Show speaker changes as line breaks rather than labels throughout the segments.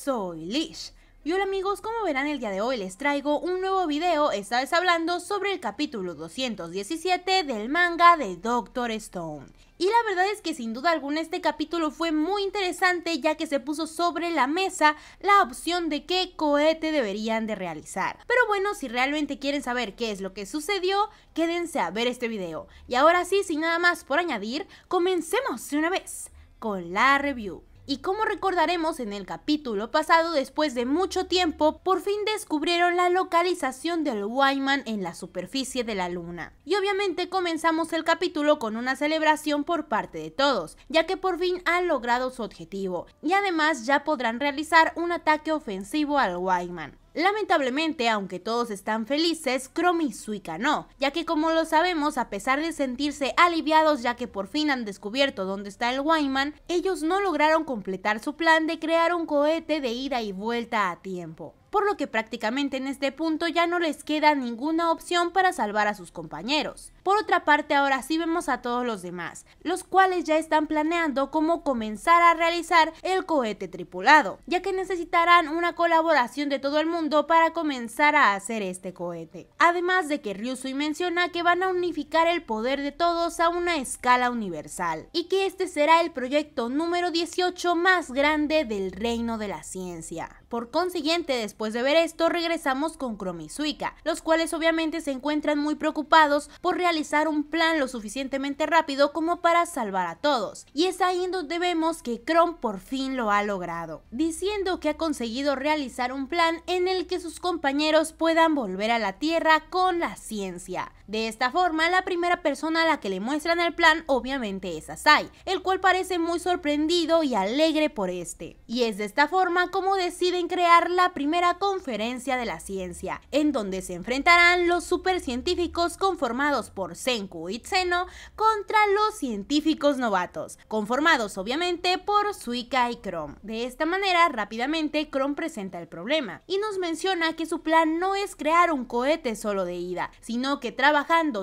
soy Lish. Y hola amigos, como verán el día de hoy les traigo un nuevo video, esta vez hablando sobre el capítulo 217 del manga de Doctor Stone. Y la verdad es que sin duda alguna este capítulo fue muy interesante ya que se puso sobre la mesa la opción de qué cohete deberían de realizar. Pero bueno, si realmente quieren saber qué es lo que sucedió, quédense a ver este video. Y ahora sí, sin nada más por añadir, comencemos de una vez con la review y como recordaremos en el capítulo pasado, después de mucho tiempo, por fin descubrieron la localización del Wyman en la superficie de la Luna. Y obviamente comenzamos el capítulo con una celebración por parte de todos, ya que por fin han logrado su objetivo, y además ya podrán realizar un ataque ofensivo al Wyman. Lamentablemente, aunque todos están felices, Chrome y no, ya que como lo sabemos, a pesar de sentirse aliviados ya que por fin han descubierto dónde está el Wyman, ellos no lograron completar su plan de crear un cohete de ida y vuelta a tiempo por lo que prácticamente en este punto ya no les queda ninguna opción para salvar a sus compañeros. Por otra parte, ahora sí vemos a todos los demás, los cuales ya están planeando cómo comenzar a realizar el cohete tripulado, ya que necesitarán una colaboración de todo el mundo para comenzar a hacer este cohete. Además de que Ryusui menciona que van a unificar el poder de todos a una escala universal, y que este será el proyecto número 18 más grande del reino de la ciencia. Por consiguiente, después de ver esto, regresamos con Chrome y Suica, los cuales obviamente se encuentran muy preocupados por realizar un plan lo suficientemente rápido como para salvar a todos. Y es ahí donde vemos que Chrome por fin lo ha logrado, diciendo que ha conseguido realizar un plan en el que sus compañeros puedan volver a la Tierra con la ciencia. De esta forma, la primera persona a la que le muestran el plan obviamente es Asai, el cual parece muy sorprendido y alegre por este. Y es de esta forma como deciden crear la primera conferencia de la ciencia, en donde se enfrentarán los supercientíficos conformados por Senku y Tseno contra los científicos novatos, conformados obviamente por Suika y Chrome. De esta manera, rápidamente Chrome presenta el problema y nos menciona que su plan no es crear un cohete solo de ida, sino que trabaja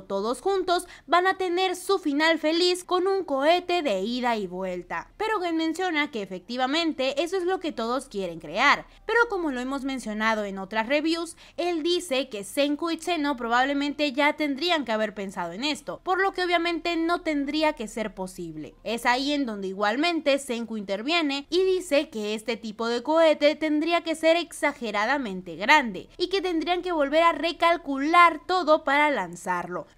todos juntos van a tener su final feliz con un cohete de ida y vuelta. Pero Gen menciona que efectivamente eso es lo que todos quieren crear. Pero como lo hemos mencionado en otras reviews, él dice que Senku y cheno probablemente ya tendrían que haber pensado en esto, por lo que obviamente no tendría que ser posible. Es ahí en donde igualmente Senku interviene y dice que este tipo de cohete tendría que ser exageradamente grande y que tendrían que volver a recalcular todo para lanzar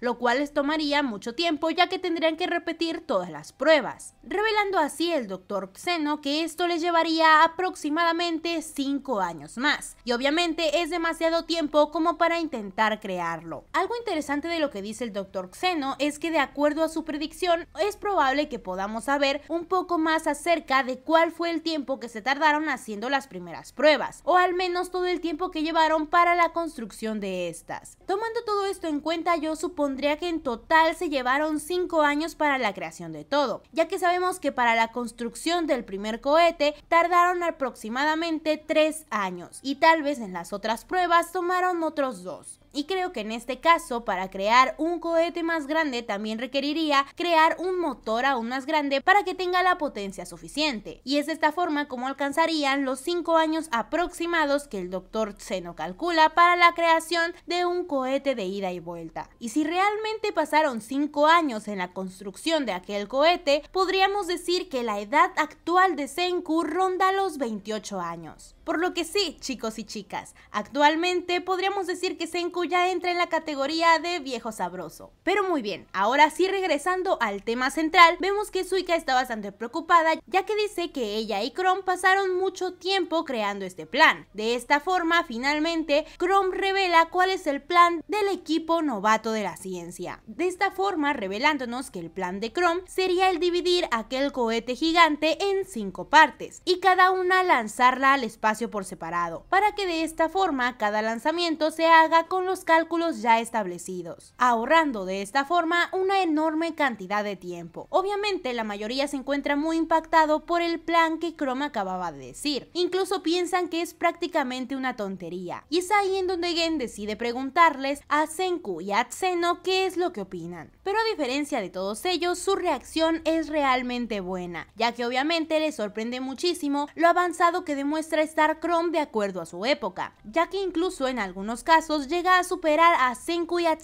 lo cual les tomaría mucho tiempo ya que tendrían que repetir todas las pruebas, revelando así el doctor Xeno que esto les llevaría aproximadamente 5 años más, y obviamente es demasiado tiempo como para intentar crearlo. Algo interesante de lo que dice el doctor Xeno es que de acuerdo a su predicción es probable que podamos saber un poco más acerca de cuál fue el tiempo que se tardaron haciendo las primeras pruebas, o al menos todo el tiempo que llevaron para la construcción de estas. Tomando todo esto en cuenta, yo supondría que en total se llevaron 5 años para la creación de todo, ya que sabemos que para la construcción del primer cohete tardaron aproximadamente 3 años y tal vez en las otras pruebas tomaron otros 2. Y creo que en este caso, para crear un cohete más grande, también requeriría crear un motor aún más grande para que tenga la potencia suficiente. Y es de esta forma como alcanzarían los 5 años aproximados que el doctor Zeno calcula para la creación de un cohete de ida y vuelta. Y si realmente pasaron 5 años en la construcción de aquel cohete, podríamos decir que la edad actual de Senku ronda los 28 años. Por lo que sí, chicos y chicas, actualmente podríamos decir que Senku ya entra en la categoría de viejo sabroso. Pero muy bien, ahora sí regresando al tema central, vemos que Suika está bastante preocupada ya que dice que ella y Chrome pasaron mucho tiempo creando este plan. De esta forma, finalmente, Chrome revela cuál es el plan del equipo novato de la ciencia. De esta forma, revelándonos que el plan de Chrome sería el dividir aquel cohete gigante en cinco partes y cada una lanzarla al espacio por separado, para que de esta forma cada lanzamiento se haga con cálculos ya establecidos, ahorrando de esta forma una enorme cantidad de tiempo. Obviamente la mayoría se encuentra muy impactado por el plan que Chrome acababa de decir, incluso piensan que es prácticamente una tontería. Y es ahí en donde Gen decide preguntarles a Senku y a Tseno qué es lo que opinan. Pero a diferencia de todos ellos, su reacción es realmente buena, ya que obviamente les sorprende muchísimo lo avanzado que demuestra estar Chrome de acuerdo a su época, ya que incluso en algunos casos llega superar a Senku y a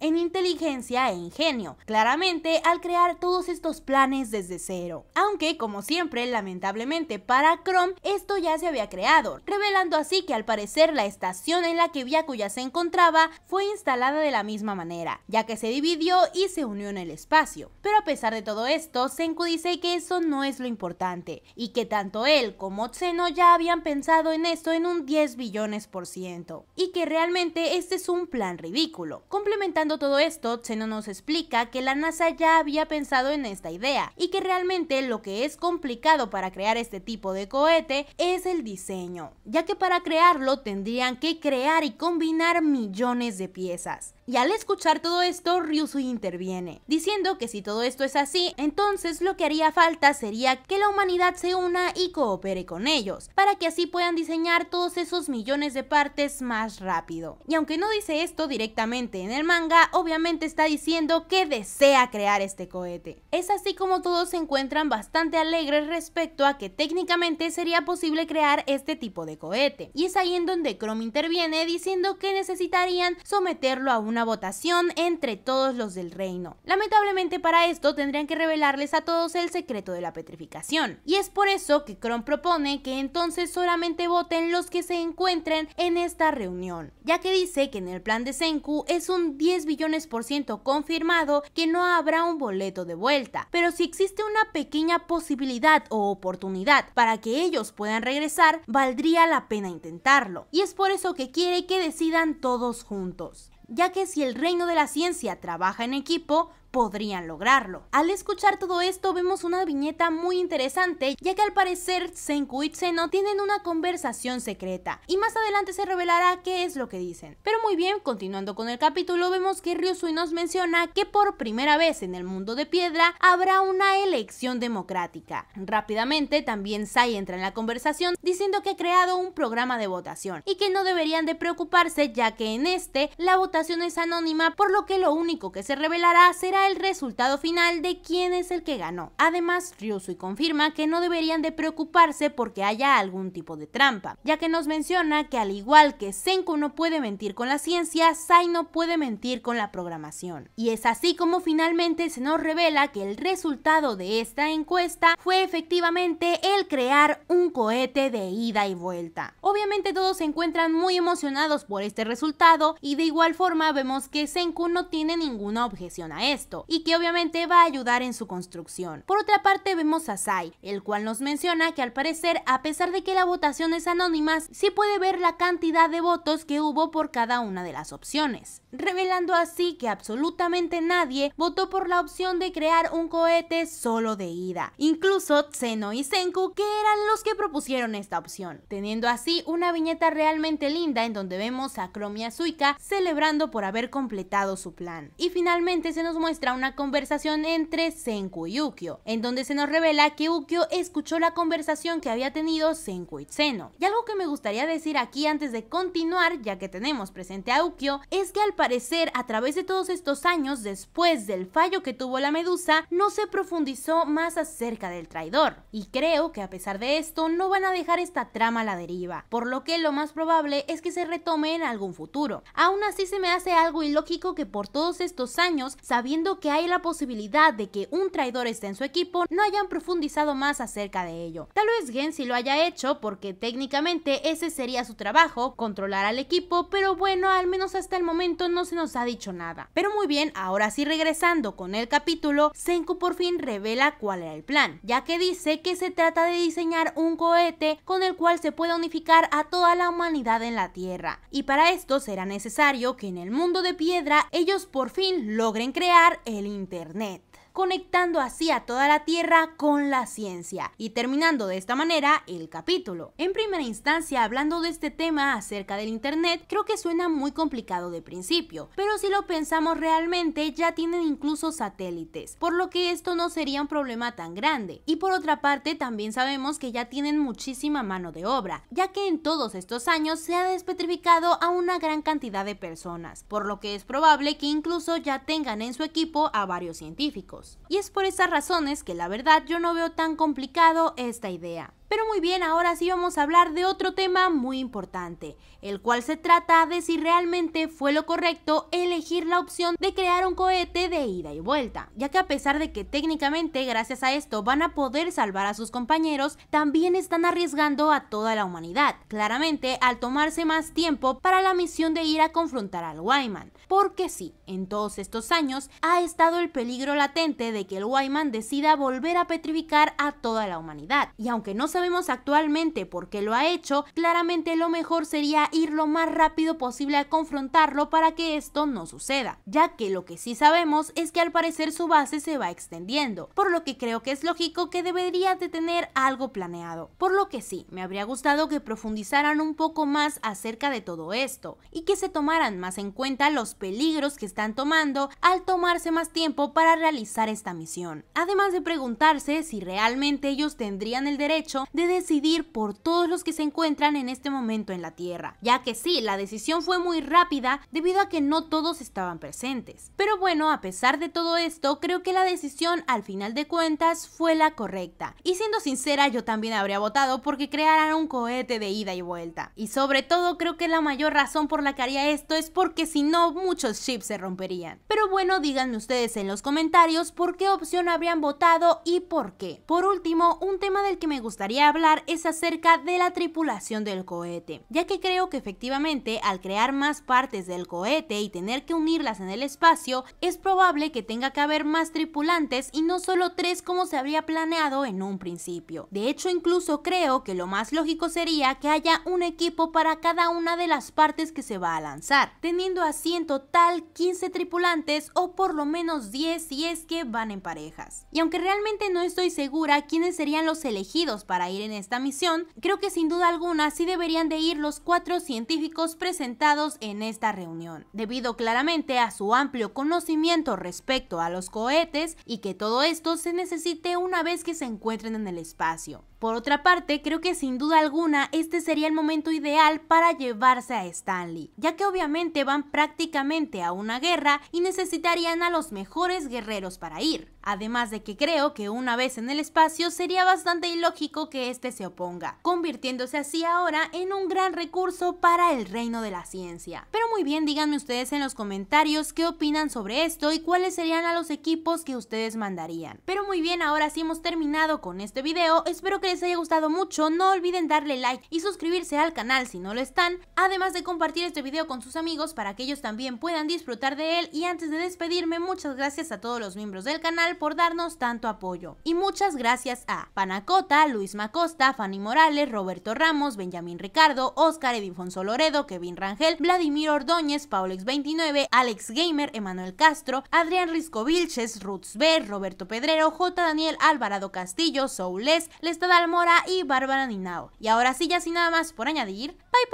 en inteligencia e ingenio, claramente al crear todos estos planes desde cero. Aunque, como siempre, lamentablemente para Chrome, esto ya se había creado, revelando así que al parecer la estación en la que Byakuya se encontraba fue instalada de la misma manera, ya que se dividió y se unió en el espacio. Pero a pesar de todo esto, Senku dice que eso no es lo importante, y que tanto él como Tseno ya habían pensado en esto en un 10 billones por ciento, y que realmente este este es un plan ridículo. Complementando todo esto, Zeno nos explica que la NASA ya había pensado en esta idea y que realmente lo que es complicado para crear este tipo de cohete es el diseño, ya que para crearlo tendrían que crear y combinar millones de piezas. Y al escuchar todo esto, Ryusui interviene, diciendo que si todo esto es así, entonces lo que haría falta sería que la humanidad se una y coopere con ellos, para que así puedan diseñar todos esos millones de partes más rápido. Y aunque no dice esto directamente en el manga, obviamente está diciendo que desea crear este cohete. Es así como todos se encuentran bastante alegres respecto a que técnicamente sería posible crear este tipo de cohete. Y es ahí en donde Chrome interviene diciendo que necesitarían someterlo a un una votación entre todos los del reino. Lamentablemente para esto tendrían que revelarles a todos el secreto de la petrificación. Y es por eso que Kron propone que entonces solamente voten los que se encuentren en esta reunión, ya que dice que en el plan de Senku es un 10 billones por ciento confirmado que no habrá un boleto de vuelta, pero si existe una pequeña posibilidad o oportunidad para que ellos puedan regresar, valdría la pena intentarlo. Y es por eso que quiere que decidan todos juntos ya que si el reino de la ciencia trabaja en equipo, podrían lograrlo. Al escuchar todo esto vemos una viñeta muy interesante ya que al parecer Senku y no tienen una conversación secreta y más adelante se revelará qué es lo que dicen. Pero muy bien, continuando con el capítulo vemos que Ryusui nos menciona que por primera vez en el mundo de piedra habrá una elección democrática. Rápidamente también Sai entra en la conversación diciendo que ha creado un programa de votación y que no deberían de preocuparse ya que en este la votación es anónima por lo que lo único que se revelará será el resultado final de quién es el que ganó. Además, Ryusui confirma que no deberían de preocuparse porque haya algún tipo de trampa, ya que nos menciona que al igual que Senku no puede mentir con la ciencia, Sai no puede mentir con la programación. Y es así como finalmente se nos revela que el resultado de esta encuesta fue efectivamente el crear un cohete de ida y vuelta. Obviamente todos se encuentran muy emocionados por este resultado y de igual forma vemos que Senku no tiene ninguna objeción a esto y que obviamente va a ayudar en su construcción. Por otra parte vemos a Sai, el cual nos menciona que al parecer a pesar de que la votación es anónima, sí puede ver la cantidad de votos que hubo por cada una de las opciones, revelando así que absolutamente nadie votó por la opción de crear un cohete solo de ida, incluso Tseno y Senku que eran los que propusieron esta opción, teniendo así una viñeta realmente linda en donde vemos a Chromia Suika celebrando por haber completado su plan. Y finalmente se nos muestra una conversación entre Senku y Ukyo, en donde se nos revela que Ukyo escuchó la conversación que había tenido Senku y Seno. Y algo que me gustaría decir aquí antes de continuar, ya que tenemos presente a Ukyo, es que al parecer a través de todos estos años después del fallo que tuvo la medusa, no se profundizó más acerca del traidor. Y creo que a pesar de esto, no van a dejar esta trama a la deriva, por lo que lo más probable es que se retome en algún futuro. Aún así se me hace algo ilógico que por todos estos años, sabiendo que hay la posibilidad de que un traidor esté en su equipo, no hayan profundizado más acerca de ello. Tal vez Gen si lo haya hecho porque técnicamente ese sería su trabajo, controlar al equipo, pero bueno, al menos hasta el momento no se nos ha dicho nada. Pero muy bien, ahora sí regresando con el capítulo, Senku por fin revela cuál era el plan, ya que dice que se trata de diseñar un cohete con el cual se pueda unificar a toda la humanidad en la Tierra. Y para esto será necesario que en el mundo de piedra ellos por fin logren crear el Internet conectando así a toda la Tierra con la ciencia y terminando de esta manera el capítulo. En primera instancia, hablando de este tema acerca del Internet, creo que suena muy complicado de principio, pero si lo pensamos realmente ya tienen incluso satélites, por lo que esto no sería un problema tan grande. Y por otra parte, también sabemos que ya tienen muchísima mano de obra, ya que en todos estos años se ha despetrificado a una gran cantidad de personas, por lo que es probable que incluso ya tengan en su equipo a varios científicos. Y es por esas razones que la verdad yo no veo tan complicado esta idea. Pero muy bien, ahora sí vamos a hablar de otro tema muy importante, el cual se trata de si realmente fue lo correcto elegir la opción de crear un cohete de ida y vuelta, ya que a pesar de que técnicamente gracias a esto van a poder salvar a sus compañeros, también están arriesgando a toda la humanidad, claramente al tomarse más tiempo para la misión de ir a confrontar al Wyman, porque sí, en todos estos años ha estado el peligro latente de que el Wyman decida volver a petrificar a toda la humanidad, y aunque no sabemos actualmente por qué lo ha hecho, claramente lo mejor sería ir lo más rápido posible a confrontarlo para que esto no suceda, ya que lo que sí sabemos es que al parecer su base se va extendiendo, por lo que creo que es lógico que debería de tener algo planeado. Por lo que sí, me habría gustado que profundizaran un poco más acerca de todo esto y que se tomaran más en cuenta los peligros que están tomando al tomarse más tiempo para realizar esta misión. Además de preguntarse si realmente ellos tendrían el derecho de decidir por todos los que se encuentran en este momento en la Tierra, ya que sí, la decisión fue muy rápida debido a que no todos estaban presentes. Pero bueno, a pesar de todo esto, creo que la decisión al final de cuentas fue la correcta. Y siendo sincera, yo también habría votado porque crearan un cohete de ida y vuelta. Y sobre todo, creo que la mayor razón por la que haría esto es porque si no, muchos chips se romperían. Pero bueno, díganme ustedes en los comentarios por qué opción habrían votado y por qué. Por último, un tema del que me gustaría hablar es acerca de la tripulación del cohete, ya que creo que efectivamente al crear más partes del cohete y tener que unirlas en el espacio, es probable que tenga que haber más tripulantes y no solo tres como se habría planeado en un principio. De hecho, incluso creo que lo más lógico sería que haya un equipo para cada una de las partes que se va a lanzar, teniendo así en total 15 tripulantes o por lo menos 10 si es que van en parejas. Y aunque realmente no estoy segura quiénes serían los elegidos para ir en esta misión, creo que sin duda alguna sí deberían de ir los cuatro científicos presentados en esta reunión, debido claramente a su amplio conocimiento respecto a los cohetes y que todo esto se necesite una vez que se encuentren en el espacio. Por otra parte, creo que sin duda alguna este sería el momento ideal para llevarse a Stanley, ya que obviamente van prácticamente a una guerra y necesitarían a los mejores guerreros para ir. Además de que creo que una vez en el espacio sería bastante ilógico que este se oponga, convirtiéndose así ahora en un gran recurso para el reino de la ciencia. Pero muy bien, díganme ustedes en los comentarios qué opinan sobre esto y cuáles serían a los equipos que ustedes mandarían. Pero muy bien, ahora sí hemos terminado con este video, espero que les haya gustado mucho, no olviden darle like y suscribirse al canal si no lo están, además de compartir este video con sus amigos para que ellos también puedan disfrutar de él y antes de despedirme muchas gracias a todos los miembros del canal por darnos tanto apoyo y muchas gracias a Panacota, Luis Costa, Fanny Morales, Roberto Ramos, Benjamín Ricardo, Oscar Edifonso Loredo, Kevin Rangel, Vladimir Ordóñez, Paulex29, Alex Gamer, Emanuel Castro, Adrián Risco Vilches, Ruth Roberto Pedrero, J. Daniel Alvarado Castillo, Soules, Lestadal Almora y Bárbara Ninao. Y ahora sí, ya sin nada más por añadir, bye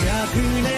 bye.